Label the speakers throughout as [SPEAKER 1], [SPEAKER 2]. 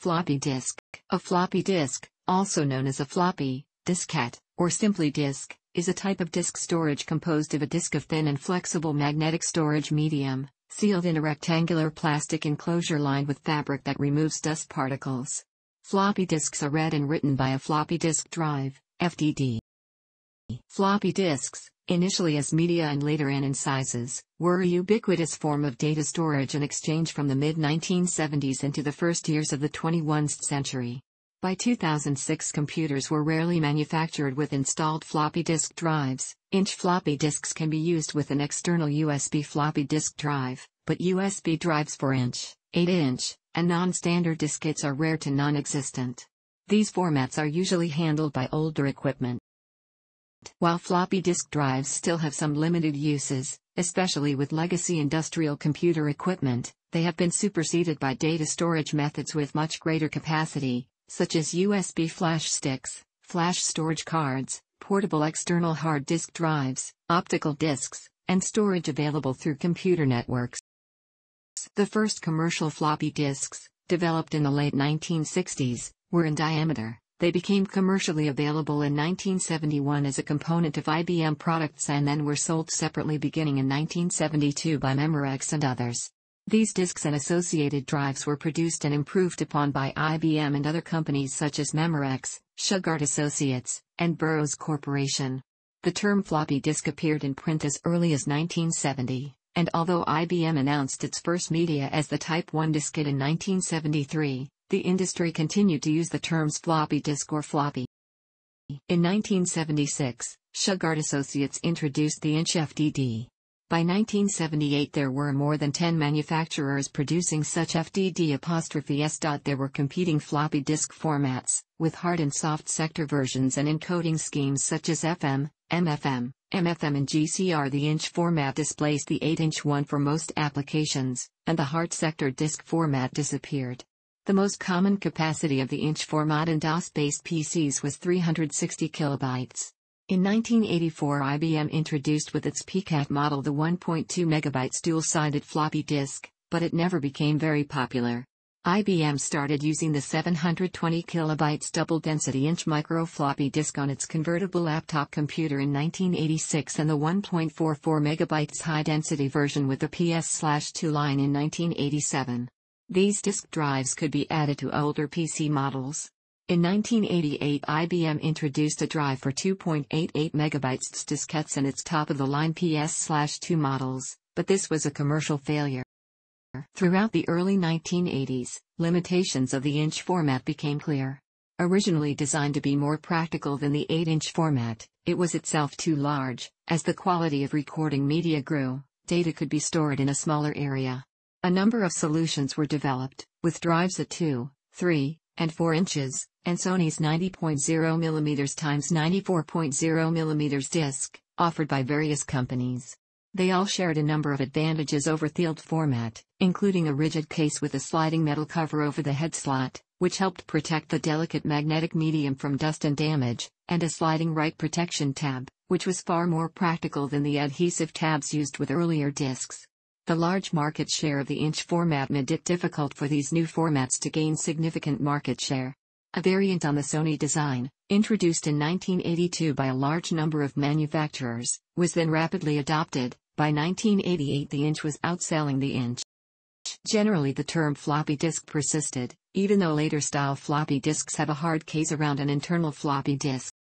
[SPEAKER 1] Floppy disk. A floppy disk, also known as a floppy, diskette, or simply disk, is a type of disk storage composed of a disk of thin and flexible magnetic storage medium, sealed in a rectangular plastic enclosure lined with fabric that removes dust particles. Floppy disks are read and written by a floppy disk drive, FDD. Floppy disks, initially as media and later in in sizes, were a ubiquitous form of data storage and exchange from the mid-1970s into the first years of the 21st century. By 2006 computers were rarely manufactured with installed floppy disk drives, inch floppy disks can be used with an external USB floppy disk drive, but USB drives 4-inch, 8-inch, and non-standard diskettes are rare to non-existent. These formats are usually handled by older equipment. While floppy disk drives still have some limited uses, especially with legacy industrial computer equipment, they have been superseded by data storage methods with much greater capacity, such as USB flash sticks, flash storage cards, portable external hard disk drives, optical disks, and storage available through computer networks. The first commercial floppy disks, developed in the late 1960s, were in diameter they became commercially available in 1971 as a component of IBM products and then were sold separately beginning in 1972 by Memorex and others. These disks and associated drives were produced and improved upon by IBM and other companies such as Memorex, Shugart Associates, and Burroughs Corporation. The term floppy disk appeared in print as early as 1970, and although IBM announced its first media as the Type 1 diskette in 1973, the industry continued to use the terms floppy disk or floppy. In 1976, Shugart Associates introduced the Inch FDD. By 1978 there were more than 10 manufacturers producing such FDD There were competing floppy disk formats, with hard and soft sector versions and encoding schemes such as FM, MFM, MFM and GCR. The inch format displaced the 8-inch one for most applications, and the hard sector disk format disappeared. The most common capacity of the inch format in DOS-based PCs was 360 kilobytes. In 1984 IBM introduced with its PCAT model the 1.2 megabytes dual-sided floppy disk, but it never became very popular. IBM started using the 720 kilobytes double density inch micro floppy disk on its convertible laptop computer in 1986 and the 1.44 megabytes high density version with the PS/2 line in 1987. These disk drives could be added to older PC models. In 1988 IBM introduced a drive for 2.88 MB diskettes in its top-of-the-line PS-2 models, but this was a commercial failure. Throughout the early 1980s, limitations of the inch format became clear. Originally designed to be more practical than the 8-inch format, it was itself too large, as the quality of recording media grew, data could be stored in a smaller area. A number of solutions were developed, with drives at 2, 3, and 4 inches, and Sony's 90.0 mm x 94.0 mm disc, offered by various companies. They all shared a number of advantages over field format, including a rigid case with a sliding metal cover over the head slot, which helped protect the delicate magnetic medium from dust and damage, and a sliding right protection tab, which was far more practical than the adhesive tabs used with earlier discs. The large market share of the inch format made it difficult for these new formats to gain significant market share. A variant on the Sony design, introduced in 1982 by a large number of manufacturers, was then rapidly adopted. By 1988, the inch was outselling the inch. Generally, the term floppy disk persisted, even though later style floppy disks have a hard case around an internal floppy disk.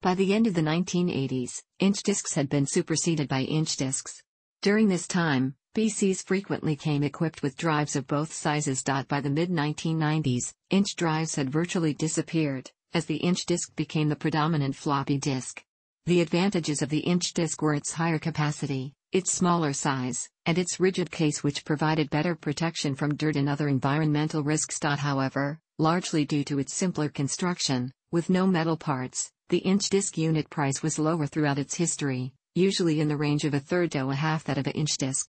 [SPEAKER 1] By the end of the 1980s, inch disks had been superseded by inch disks. During this time, PCs frequently came equipped with drives of both sizes. By the mid 1990s, inch drives had virtually disappeared, as the inch disk became the predominant floppy disk. The advantages of the inch disk were its higher capacity, its smaller size, and its rigid case which provided better protection from dirt and other environmental risks. However, largely due to its simpler construction, with no metal parts, the inch disk unit price was lower throughout its history, usually in the range of a third to a half that of an inch disk.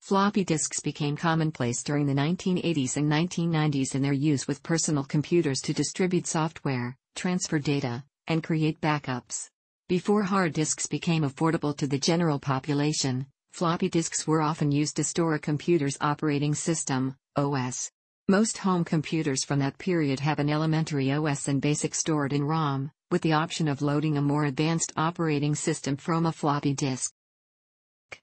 [SPEAKER 1] Floppy disks became commonplace during the 1980s and 1990s in their use with personal computers to distribute software, transfer data, and create backups. Before hard disks became affordable to the general population, floppy disks were often used to store a computer's operating system, OS. Most home computers from that period have an elementary OS and BASIC stored in ROM, with the option of loading a more advanced operating system from a floppy disk.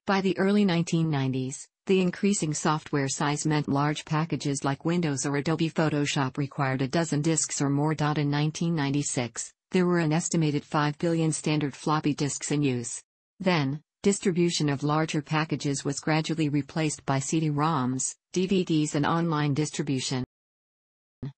[SPEAKER 1] By the early 1990s, the increasing software size meant large packages like Windows or Adobe Photoshop required a dozen disks or more. In 1996, there were an estimated 5 billion standard floppy disks in use. Then, distribution of larger packages was gradually replaced by CD-ROMs, DVDs and online distribution.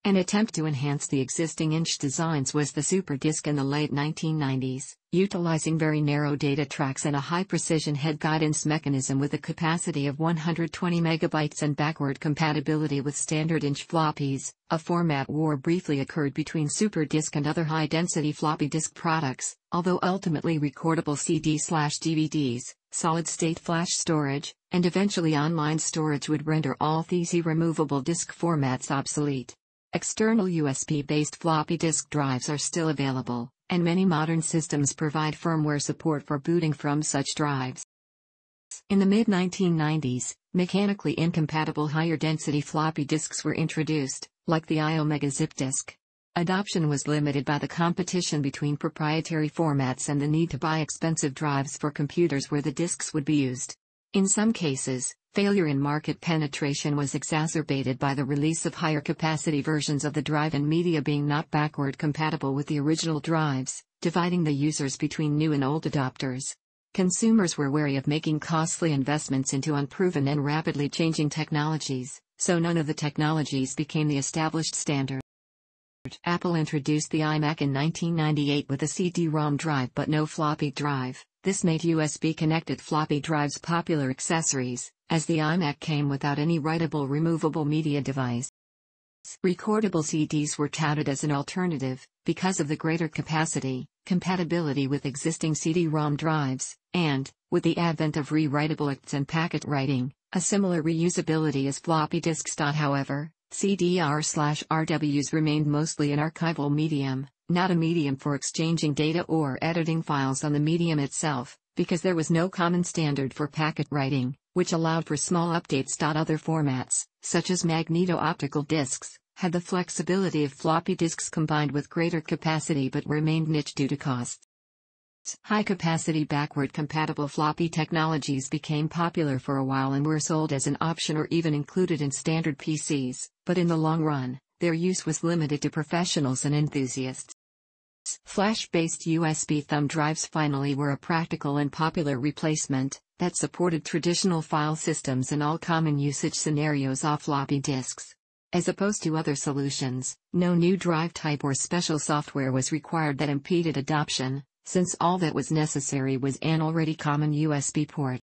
[SPEAKER 1] An attempt to enhance the existing inch designs was the SuperDisc in the late 1990s, utilizing very narrow data tracks and a high-precision head guidance mechanism with a capacity of 120 megabytes and backward compatibility with standard inch floppies, a format war briefly occurred between SuperDisc and other high-density floppy disk products, although ultimately recordable CD/DVDs, solid-state flash storage, and eventually online storage would render all these removable disk formats obsolete. External USB-based floppy disk drives are still available, and many modern systems provide firmware support for booting from such drives. In the mid-1990s, mechanically incompatible higher-density floppy disks were introduced, like the iOmega zip disk. Adoption was limited by the competition between proprietary formats and the need to buy expensive drives for computers where the disks would be used. In some cases, Failure in market penetration was exacerbated by the release of higher capacity versions of the drive and media being not backward compatible with the original drives, dividing the users between new and old adopters. Consumers were wary of making costly investments into unproven and rapidly changing technologies, so none of the technologies became the established standard. Apple introduced the iMac in 1998 with a CD-ROM drive but no floppy drive. This made USB-connected floppy drives popular accessories, as the iMac came without any writable removable media device. Recordable CDs were touted as an alternative, because of the greater capacity, compatibility with existing CD-ROM drives, and, with the advent of rewritable acts and packet writing, a similar reusability as floppy disks. However, CDR/RWs remained mostly an archival medium, not a medium for exchanging data or editing files on the medium itself, because there was no common standard for packet writing, which allowed for small updates. Other formats, such as magneto-optical disks, had the flexibility of floppy disks combined with greater capacity but remained niche due to cost. High-capacity backward-compatible floppy technologies became popular for a while and were sold as an option or even included in standard PCs, but in the long run, their use was limited to professionals and enthusiasts. Flash-based USB thumb drives finally were a practical and popular replacement that supported traditional file systems in all common usage scenarios off floppy disks. As opposed to other solutions, no new drive type or special software was required that impeded adoption, since all that was necessary was an already common USB port.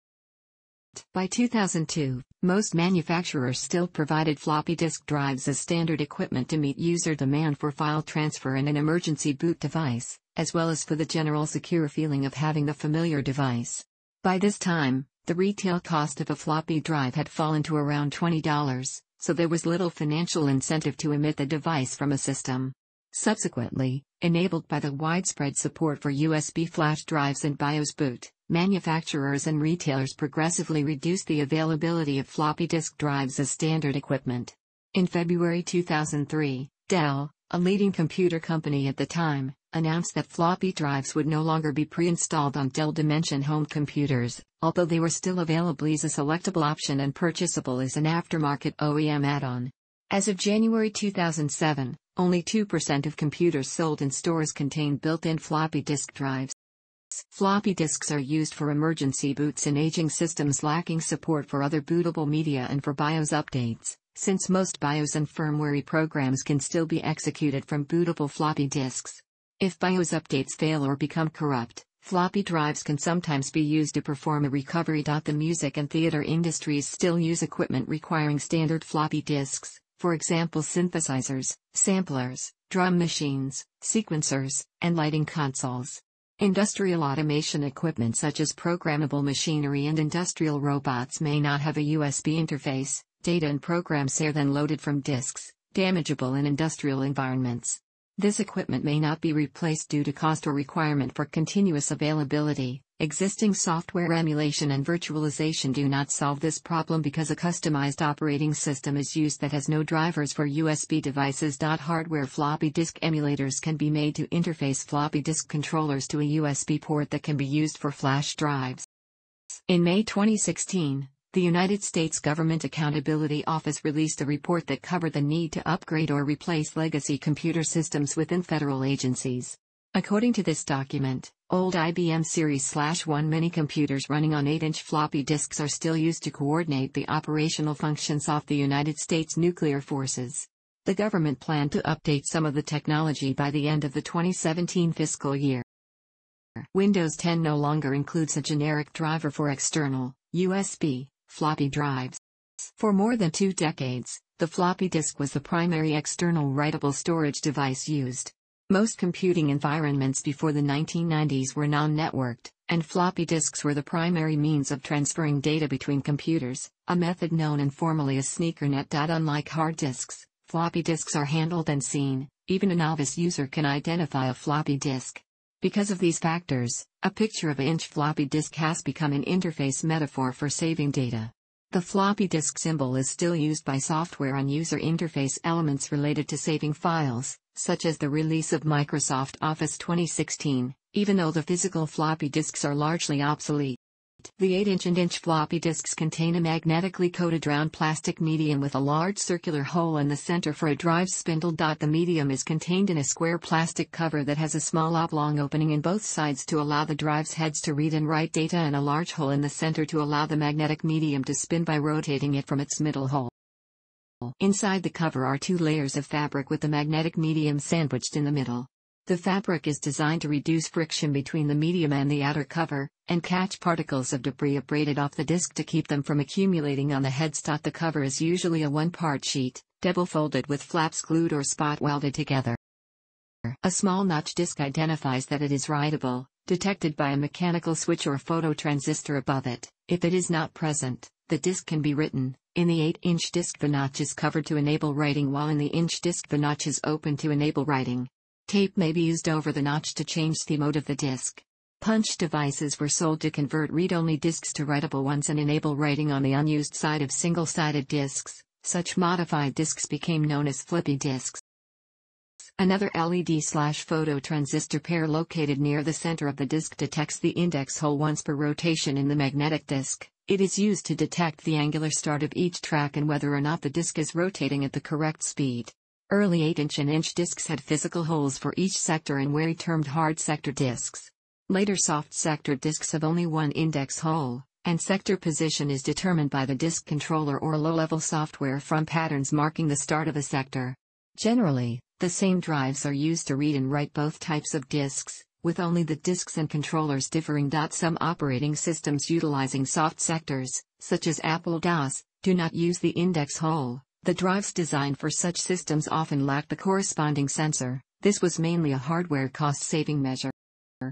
[SPEAKER 1] By 2002, most manufacturers still provided floppy disk drives as standard equipment to meet user demand for file transfer and an emergency boot device, as well as for the general secure feeling of having the familiar device. By this time, the retail cost of a floppy drive had fallen to around $20, so there was little financial incentive to omit the device from a system. Subsequently, enabled by the widespread support for USB flash drives and BIOS boot, manufacturers and retailers progressively reduced the availability of floppy disk drives as standard equipment. In February 2003, Dell, a leading computer company at the time, announced that floppy drives would no longer be pre-installed on Dell Dimension home computers, although they were still available as a selectable option and purchasable as an aftermarket OEM add-on. As of January 2007, only 2% of computers sold in stores contain built-in floppy disk drives. Floppy disks are used for emergency boots in aging systems lacking support for other bootable media and for BIOS updates, since most BIOS and firmware programs can still be executed from bootable floppy disks. If BIOS updates fail or become corrupt, floppy drives can sometimes be used to perform a recovery. The music and theater industries still use equipment requiring standard floppy disks, for example synthesizers, samplers, drum machines, sequencers, and lighting consoles. Industrial automation equipment such as programmable machinery and industrial robots may not have a USB interface, data and programs are then loaded from disks, damageable in industrial environments. This equipment may not be replaced due to cost or requirement for continuous availability, Existing software emulation and virtualization do not solve this problem because a customized operating system is used that has no drivers for USB devices. Hardware floppy disk emulators can be made to interface floppy disk controllers to a USB port that can be used for flash drives. In May 2016, the United States Government Accountability Office released a report that covered the need to upgrade or replace legacy computer systems within federal agencies. According to this document, Old IBM Series 1 mini computers running on 8 inch floppy disks are still used to coordinate the operational functions of the United States nuclear forces. The government planned to update some of the technology by the end of the 2017 fiscal year. Windows 10 no longer includes a generic driver for external, USB, floppy drives. For more than two decades, the floppy disk was the primary external writable storage device used. Most computing environments before the 1990s were non-networked, and floppy disks were the primary means of transferring data between computers, a method known informally as sneakernet. Unlike hard disks, floppy disks are handled and seen, even a novice user can identify a floppy disk. Because of these factors, a picture of an inch floppy disk has become an interface metaphor for saving data. The floppy disk symbol is still used by software on user interface elements related to saving files, such as the release of Microsoft Office 2016, even though the physical floppy disks are largely obsolete. The 8-inch and inch floppy disks contain a magnetically coated round plastic medium with a large circular hole in the center for a drive spindle. The medium is contained in a square plastic cover that has a small oblong opening in both sides to allow the drive's heads to read and write data and a large hole in the center to allow the magnetic medium to spin by rotating it from its middle hole. Inside the cover are two layers of fabric with the magnetic medium sandwiched in the middle. The fabric is designed to reduce friction between the medium and the outer cover, and catch particles of debris abraded off the disc to keep them from accumulating on the headstock. The cover is usually a one-part sheet, double-folded with flaps glued or spot welded together. A small notch disc identifies that it is rideable, detected by a mechanical switch or phototransistor above it, if it is not present. The disc can be written. In the 8-inch disc the notch is covered to enable writing while in the inch disc the notch is open to enable writing. Tape may be used over the notch to change the mode of the disc. Punch devices were sold to convert read-only discs to writable ones and enable writing on the unused side of single-sided discs. Such modified discs became known as floppy discs. Another LED slash photo transistor pair located near the center of the disk detects the index hole once per rotation in the magnetic disk. It is used to detect the angular start of each track and whether or not the disk is rotating at the correct speed. Early 8-inch and inch discs had physical holes for each sector and were termed hard sector discs. Later soft sector discs have only one index hole, and sector position is determined by the disk controller or low-level software from patterns marking the start of a sector. Generally, the same drives are used to read and write both types of disks, with only the disks and controllers differing. Some operating systems utilizing soft sectors, such as Apple DOS, do not use the index hole. The drives designed for such systems often lack the corresponding sensor. This was mainly a hardware cost-saving measure.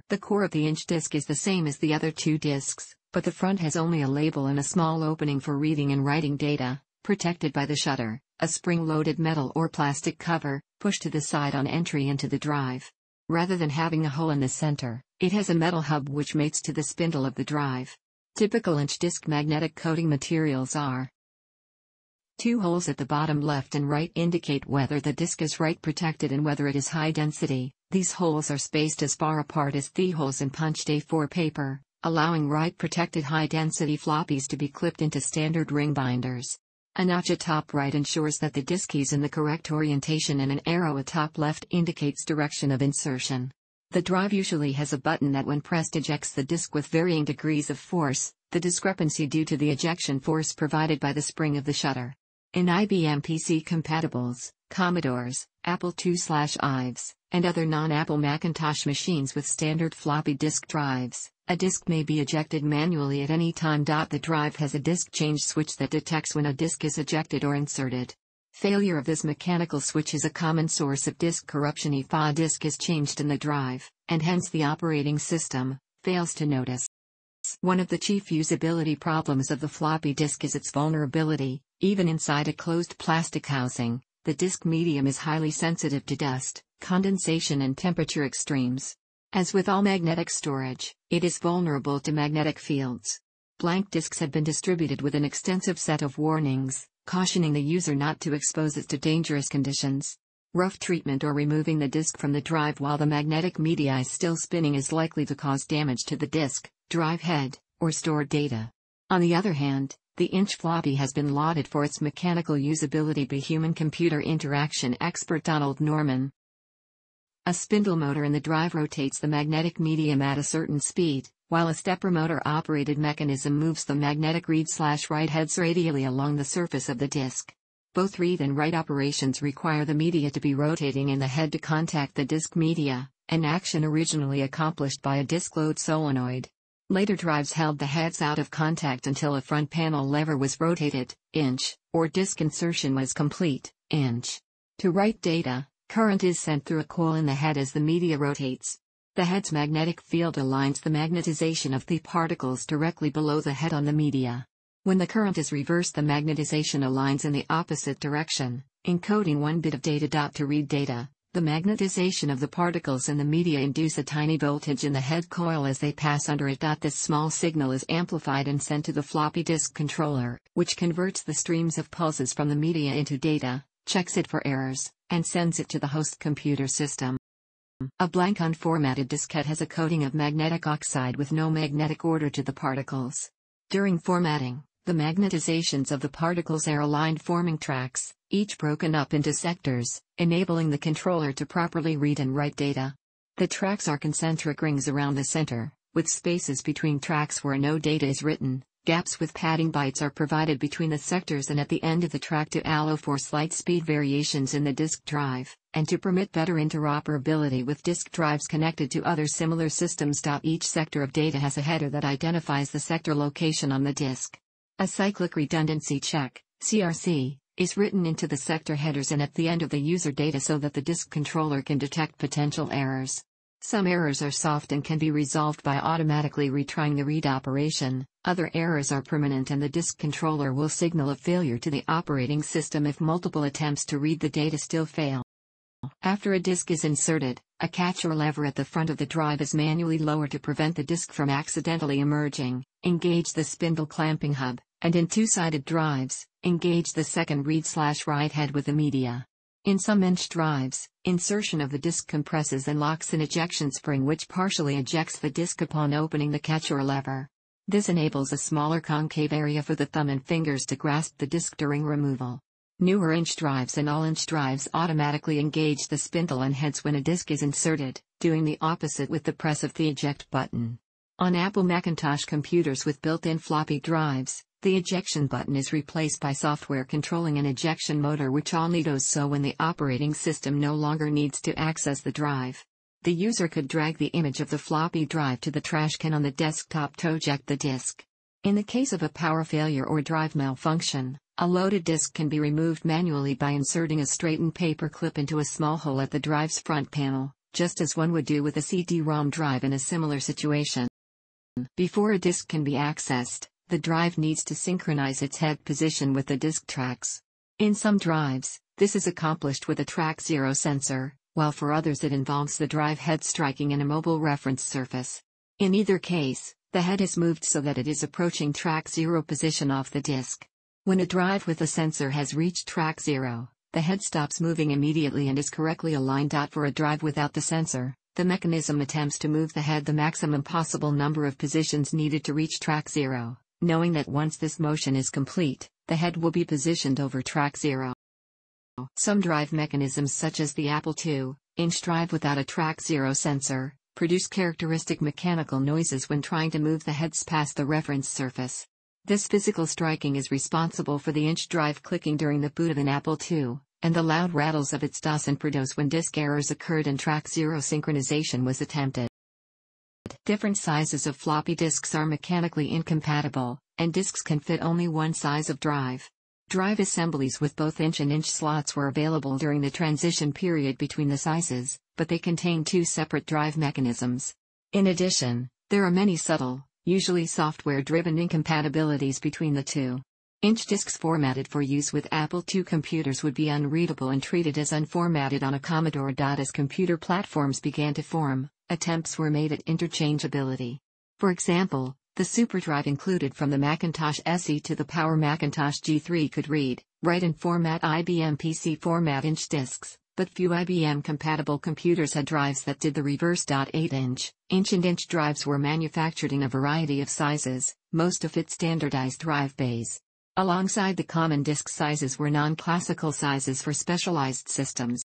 [SPEAKER 1] The core of the inch disk is the same as the other two disks, but the front has only a label and a small opening for reading and writing data, protected by the shutter. A spring-loaded metal or plastic cover, pushed to the side on entry into the drive. Rather than having a hole in the center, it has a metal hub which mates to the spindle of the drive. Typical inch disc magnetic coating materials are Two holes at the bottom left and right indicate whether the disc is right protected and whether it is high density. These holes are spaced as far apart as the holes in punched A4 paper, allowing right protected high density floppies to be clipped into standard ring binders. A notch atop right ensures that the disk is in the correct orientation and an arrow atop left indicates direction of insertion. The drive usually has a button that when pressed ejects the disk with varying degrees of force, the discrepancy due to the ejection force provided by the spring of the shutter. In IBM PC compatibles, Commodores, Apple II/Ives, and other non-Apple Macintosh machines with standard floppy disk drives, a disk may be ejected manually at any time. The drive has a disk change switch that detects when a disk is ejected or inserted. Failure of this mechanical switch is a common source of disk corruption if a disk is changed in the drive, and hence the operating system fails to notice. One of the chief usability problems of the floppy disk is its vulnerability, even inside a closed plastic housing, the disk medium is highly sensitive to dust, condensation and temperature extremes. As with all magnetic storage, it is vulnerable to magnetic fields. Blank disks have been distributed with an extensive set of warnings, cautioning the user not to expose it to dangerous conditions. Rough treatment or removing the disk from the drive while the magnetic media is still spinning is likely to cause damage to the disk, drive head, or stored data. On the other hand, the inch floppy has been lauded for its mechanical usability by human computer interaction expert Donald Norman. A spindle motor in the drive rotates the magnetic medium at a certain speed, while a stepper motor operated mechanism moves the magnetic read slash write heads radially along the surface of the disc. Both read and write operations require the media to be rotating in the head to contact the disc media, an action originally accomplished by a disc load solenoid. Later drives held the heads out of contact until a front panel lever was rotated, inch, or disc insertion was complete, inch. To write data, Current is sent through a coil in the head as the media rotates. The head's magnetic field aligns the magnetization of the particles directly below the head on the media. When the current is reversed the magnetization aligns in the opposite direction, encoding one bit of data. To read data, the magnetization of the particles in the media induce a tiny voltage in the head coil as they pass under it. This small signal is amplified and sent to the floppy disk controller, which converts the streams of pulses from the media into data, checks it for errors, and sends it to the host computer system. A blank unformatted diskette has a coating of magnetic oxide with no magnetic order to the particles. During formatting, the magnetizations of the particles are aligned forming tracks, each broken up into sectors, enabling the controller to properly read and write data. The tracks are concentric rings around the center, with spaces between tracks where no data is written, Gaps with padding bytes are provided between the sectors and at the end of the track to allow for slight speed variations in the disk drive, and to permit better interoperability with disk drives connected to other similar systems. Each sector of data has a header that identifies the sector location on the disk. A cyclic redundancy check, CRC, is written into the sector headers and at the end of the user data so that the disk controller can detect potential errors. Some errors are soft and can be resolved by automatically retrying the read operation, other errors are permanent and the disk controller will signal a failure to the operating system if multiple attempts to read the data still fail. After a disk is inserted, a catch or lever at the front of the drive is manually lowered to prevent the disk from accidentally emerging, engage the spindle clamping hub, and in two-sided drives, engage the second read-slash-write head with the media. In some inch drives, insertion of the disc compresses and locks an ejection spring which partially ejects the disc upon opening the catch or lever. This enables a smaller concave area for the thumb and fingers to grasp the disc during removal. Newer inch drives and all inch drives automatically engage the spindle and heads when a disc is inserted, doing the opposite with the press of the eject button. On Apple Macintosh computers with built-in floppy drives, the ejection button is replaced by software controlling an ejection motor which only does so when the operating system no longer needs to access the drive. The user could drag the image of the floppy drive to the trash can on the desktop to eject the disk. In the case of a power failure or drive malfunction, a loaded disk can be removed manually by inserting a straightened paper clip into a small hole at the drive's front panel, just as one would do with a CD-ROM drive in a similar situation. Before a disk can be accessed, the drive needs to synchronize its head position with the disk tracks. In some drives, this is accomplished with a track zero sensor, while for others it involves the drive head striking an immobile reference surface. In either case, the head is moved so that it is approaching track zero position off the disk. When a drive with a sensor has reached track zero, the head stops moving immediately and is correctly aligned. For a drive without the sensor, the mechanism attempts to move the head the maximum possible number of positions needed to reach track zero knowing that once this motion is complete, the head will be positioned over track 0. Some drive mechanisms such as the Apple II, inch drive without a track 0 sensor, produce characteristic mechanical noises when trying to move the heads past the reference surface. This physical striking is responsible for the inch drive clicking during the boot of an Apple II, and the loud rattles of its DOS and PRODOS when disk errors occurred and track 0 synchronization was attempted. Different sizes of floppy disks are mechanically incompatible, and disks can fit only one size of drive. Drive assemblies with both inch and inch slots were available during the transition period between the sizes, but they contain two separate drive mechanisms. In addition, there are many subtle, usually software-driven incompatibilities between the two. Inch disks formatted for use with Apple II computers would be unreadable and treated as unformatted on a Commodore. As computer platforms began to form, Attempts were made at interchangeability. For example, the SuperDrive included from the Macintosh SE to the Power Macintosh G3 could read, write and format IBM PC format inch disks, but few IBM compatible computers had drives that did the reverse. 8 inch, inch and inch drives were manufactured in a variety of sizes, most of it standardized drive bays. Alongside the common disk sizes were non classical sizes for specialized systems.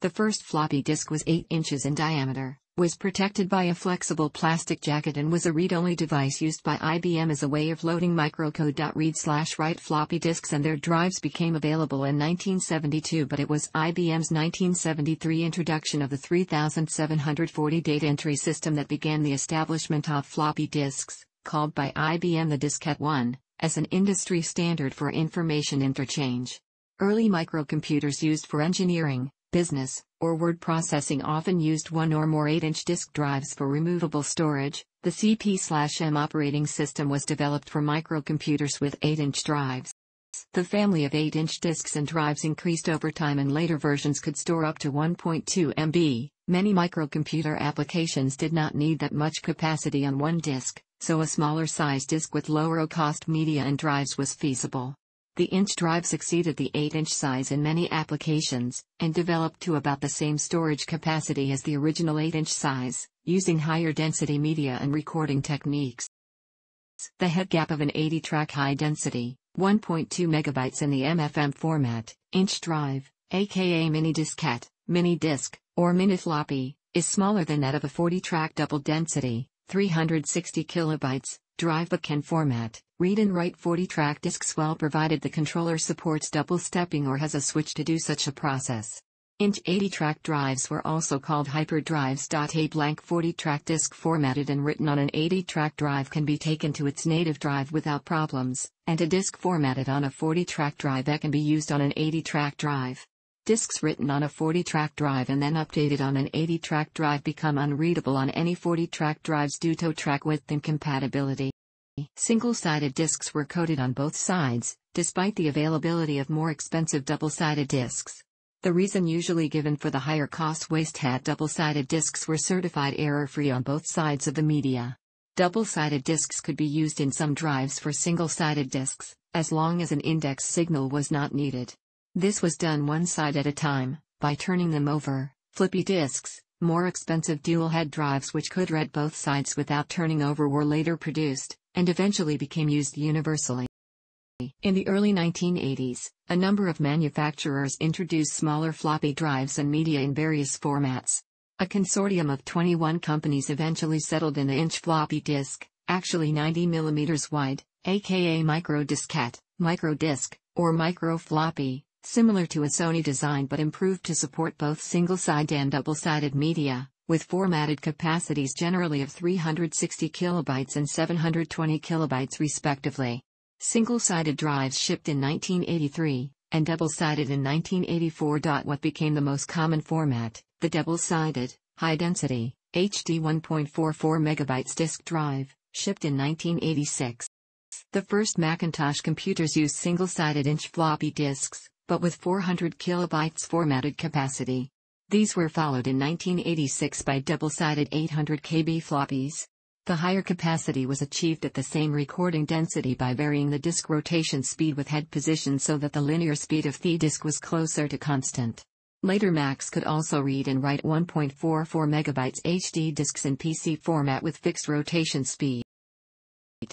[SPEAKER 1] The first floppy disk was 8 inches in diameter, was protected by a flexible plastic jacket and was a read-only device used by IBM as a way of loading microcode.read/write floppy disks and their drives became available in 1972 but it was IBM's 1973 introduction of the 3740 data entry system that began the establishment of floppy disks, called by IBM the Diskette 1, as an industry standard for information interchange. Early microcomputers used for engineering, business, or word processing often used 1 or more 8-inch disk drives for removable storage, the CP-M operating system was developed for microcomputers with 8-inch drives. The family of 8-inch disks and drives increased over time and later versions could store up to 1.2 MB. Many microcomputer applications did not need that much capacity on one disk, so a smaller size disk with lower cost media and drives was feasible. The inch drive exceeded the 8-inch size in many applications, and developed to about the same storage capacity as the original 8-inch size, using higher density media and recording techniques. The head gap of an 80-track high-density, 1.2 MB in the MFM format, inch drive, aka mini diskette, mini disc, or mini floppy, is smaller than that of a 40-track double density, 360 kilobytes, Drive can format, read and write 40-track discs well provided the controller supports double-stepping or has a switch to do such a process. Inch 80-track drives were also called drives. A blank 40-track disk formatted and written on an 80-track drive can be taken to its native drive without problems, and a disk formatted on a 40-track drive that can be used on an 80-track drive. Discs written on a 40-track drive and then updated on an 80-track drive become unreadable on any 40-track drives due to track width incompatibility. Single-sided discs were coated on both sides, despite the availability of more expensive double-sided discs. The reason usually given for the higher cost waste that double-sided discs were certified error-free on both sides of the media. Double-sided discs could be used in some drives for single-sided discs, as long as an index signal was not needed. This was done one side at a time, by turning them over. Flippy disks, more expensive dual-head drives which could read both sides without turning over were later produced, and eventually became used universally. In the early 1980s, a number of manufacturers introduced smaller floppy drives and media in various formats. A consortium of 21 companies eventually settled in the inch floppy disk, actually 90 mm wide, aka micro diskette, micro disk, or micro floppy, similar to a Sony design but improved to support both single-side and double-sided media, with formatted capacities generally of 360 kilobytes and 720 kilobytes respectively. Single-sided drives shipped in 1983, and double-sided in 1984. What became the most common format, the double-sided, high-density, HD 1.44 MB disk drive, shipped in 1986. The first Macintosh computers used single-sided inch floppy disks, but with 400 kilobytes formatted capacity. These were followed in 1986 by double-sided 800 KB floppies. The higher capacity was achieved at the same recording density by varying the disk rotation speed with head position so that the linear speed of the disk was closer to constant. Later Macs could also read and write 1.44 MB HD disks in PC format with fixed rotation speed.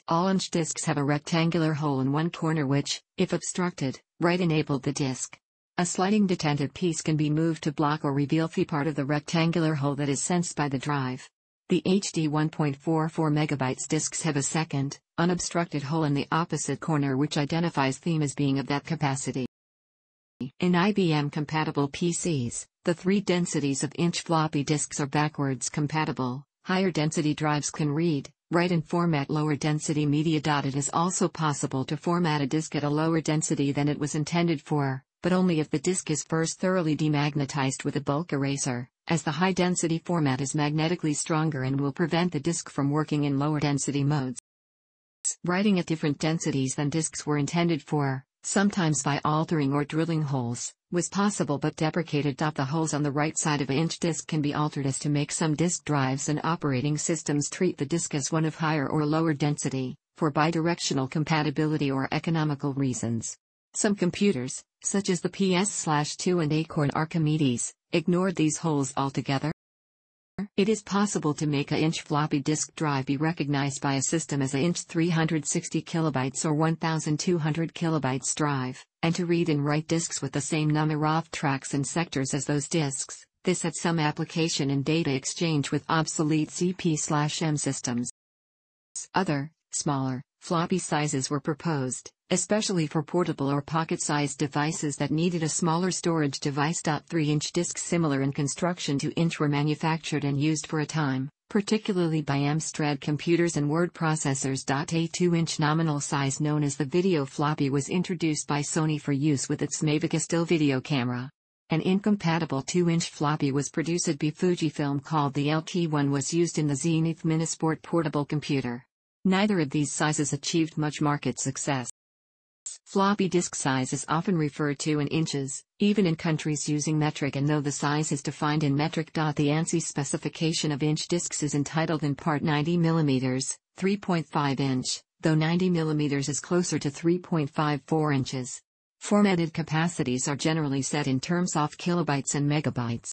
[SPEAKER 1] All inch discs have a rectangular hole in one corner which, if obstructed, right enabled the disc. A sliding detented piece can be moved to block or reveal the part of the rectangular hole that is sensed by the drive. The HD 1.44 MB discs have a second, unobstructed hole in the opposite corner which identifies theme as being of that capacity. In IBM-compatible PCs, the three densities of inch floppy disks are backwards compatible, higher density drives can read, Write and format lower density media. It is also possible to format a disk at a lower density than it was intended for, but only if the disk is first thoroughly demagnetized with a bulk eraser, as the high density format is magnetically stronger and will prevent the disk from working in lower density modes. Writing at different densities than disks were intended for, sometimes by altering or drilling holes, was possible but deprecated. The holes on the right side of an inch disk can be altered as to make some disk drives and operating systems treat the disk as one of higher or lower density, for bidirectional compatibility or economical reasons. Some computers, such as the PS-2 and Acorn Archimedes, ignored these holes altogether. It is possible to make a inch floppy disk drive be recognized by a system as a inch 360 kilobytes or 1200 kilobytes drive, and to read and write disks with the same number of tracks and sectors as those disks. This had some application in data exchange with obsolete CP/M systems. Other, smaller, floppy sizes were proposed especially for portable or pocket-sized devices that needed a smaller storage device. 3-inch discs similar in construction to inch were manufactured and used for a time, particularly by Amstrad computers and word processors. A 2-inch nominal size known as the video floppy was introduced by Sony for use with its Mavica still video camera. An incompatible 2-inch floppy was produced by Fujifilm called the LT1 was used in the Zenith Minisport portable computer. Neither of these sizes achieved much market success. Floppy disk size is often referred to in inches, even in countries using metric and though the size is defined in metric. The ANSI specification of inch disks is entitled in part 90 mm, 3.5 inch, though 90 mm is closer to 3.54 inches. Formatted capacities are generally set in terms of kilobytes and megabytes.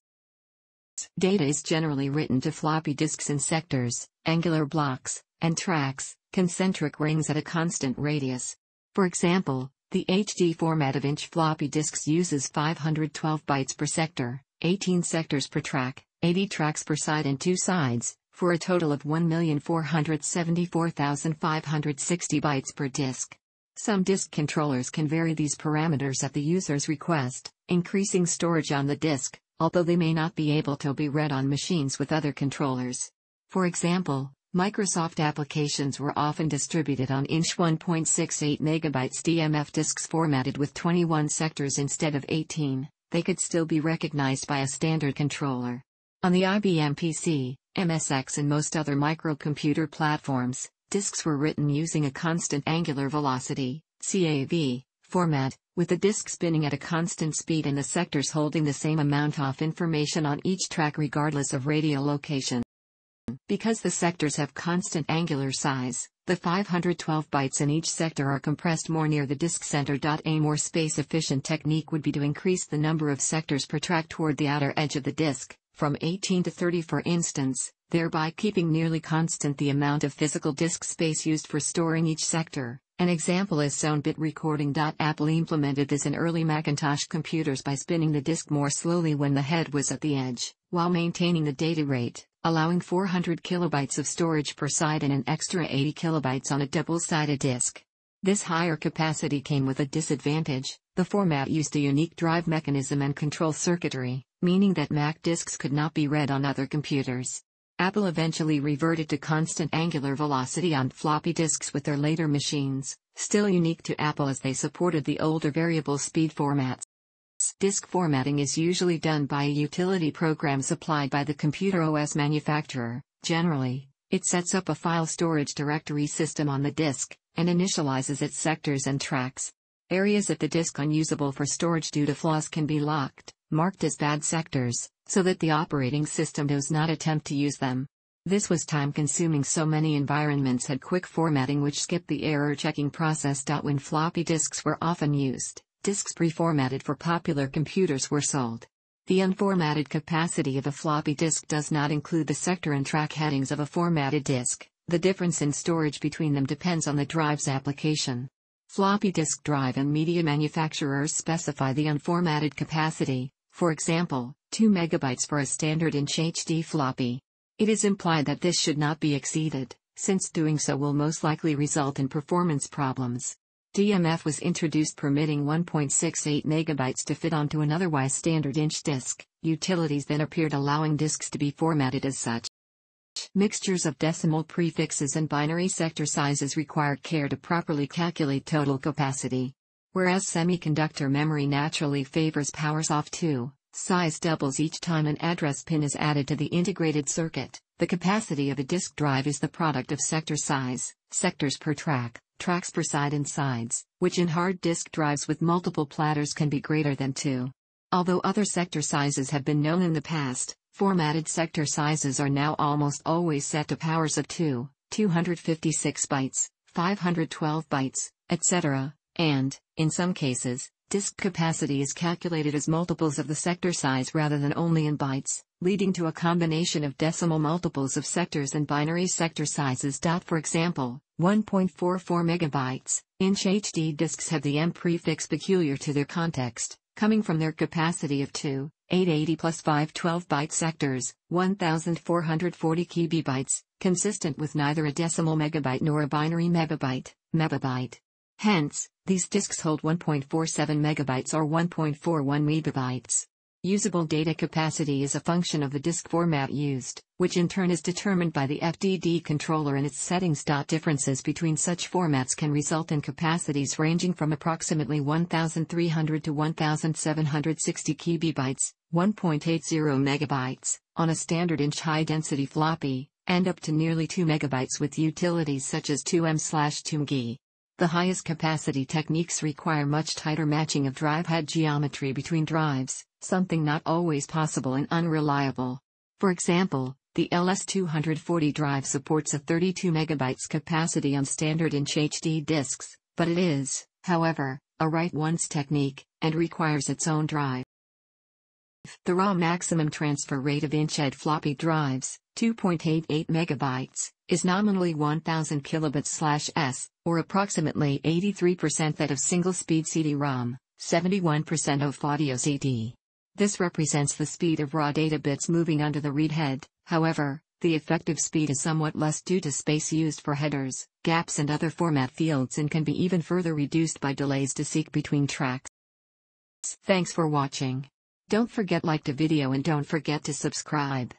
[SPEAKER 1] Data is generally written to floppy disks in sectors, angular blocks, and tracks, concentric rings at a constant radius. For example, the HD format of inch floppy disks uses 512 bytes per sector, 18 sectors per track, 80 tracks per side and two sides, for a total of 1,474,560 bytes per disk. Some disk controllers can vary these parameters at the user's request, increasing storage on the disk, although they may not be able to be read on machines with other controllers. For example, Microsoft applications were often distributed on inch 1.68 megabytes DMF disks formatted with 21 sectors instead of 18, they could still be recognized by a standard controller. On the IBM PC, MSX and most other microcomputer platforms, disks were written using a constant angular velocity, CAV, format, with the disk spinning at a constant speed and the sectors holding the same amount of information on each track regardless of radial location. Because the sectors have constant angular size, the 512 bytes in each sector are compressed more near the disk center. A more space efficient technique would be to increase the number of sectors per track toward the outer edge of the disk, from 18 to 30 for instance, thereby keeping nearly constant the amount of physical disk space used for storing each sector. An example is bit recording. Apple implemented this in early Macintosh computers by spinning the disk more slowly when the head was at the edge, while maintaining the data rate, allowing 400 kilobytes of storage per side and an extra 80 kilobytes on a double-sided disk. This higher capacity came with a disadvantage, the format used a unique drive mechanism and control circuitry, meaning that Mac disks could not be read on other computers. Apple eventually reverted to constant angular velocity on floppy disks with their later machines, still unique to Apple as they supported the older variable speed formats. Disk formatting is usually done by a utility program supplied by the computer OS manufacturer. Generally, it sets up a file storage directory system on the disk and initializes its sectors and tracks. Areas of the disk unusable for storage due to flaws can be locked, marked as bad sectors, so that the operating system does not attempt to use them. This was time consuming so many environments had quick formatting which skipped the error checking process. When floppy disks were often used, disks preformatted for popular computers were sold. The unformatted capacity of a floppy disk does not include the sector and track headings of a formatted disk. The difference in storage between them depends on the drive's application. Floppy disk drive and media manufacturers specify the unformatted capacity. For example, 2 megabytes for a standard inch HD floppy. It is implied that this should not be exceeded, since doing so will most likely result in performance problems. DMF was introduced permitting 1.68 megabytes to fit onto an otherwise standard inch disk. Utilities then appeared allowing disks to be formatted as such. Mixtures of decimal prefixes and binary sector sizes require care to properly calculate total capacity. Whereas semiconductor memory naturally favors powers of 2, Size doubles each time an address pin is added to the integrated circuit. The capacity of a disk drive is the product of sector size, sectors per track, tracks per side and sides, which in hard disk drives with multiple platters can be greater than 2. Although other sector sizes have been known in the past, formatted sector sizes are now almost always set to powers of 2, 256 bytes, 512 bytes, etc., and, in some cases, Disk capacity is calculated as multiples of the sector size rather than only in bytes, leading to a combination of decimal multiples of sectors and binary sector sizes. For example, 1.44 megabytes inch HD disks have the M prefix peculiar to their context, coming from their capacity of 2, 880 plus 512 byte sectors, 1440 kibibytes, consistent with neither a decimal megabyte nor a binary megabyte, megabyte. Hence, these disks hold 1.47 megabytes or 1.41 megabytes. Usable data capacity is a function of the disk format used, which in turn is determined by the FDD controller and its settings. Differences between such formats can result in capacities ranging from approximately 1,300 to 1,760 kibibytes, 1.80 megabytes, on a standard inch high density floppy, and up to nearly 2 megabytes with utilities such as 2M/2MGI. The highest capacity techniques require much tighter matching of drive head geometry between drives, something not always possible and unreliable. For example, the LS240 drive supports a 32 MB capacity on standard inch HD disks, but it is, however, a write once technique, and requires its own drive. The raw maximum transfer rate of inched floppy drives, 2.88 megabytes, is nominally 1000 kilobits/s, or approximately 83% that of single-speed CD-ROM, 71% of audio CD. This represents the speed of raw data bits moving under the read head, however, the effective speed is somewhat less due to space used for headers, gaps and other format fields and can be even further reduced by delays to seek between tracks. Thanks for watching. Don't forget like the video and don't forget to subscribe.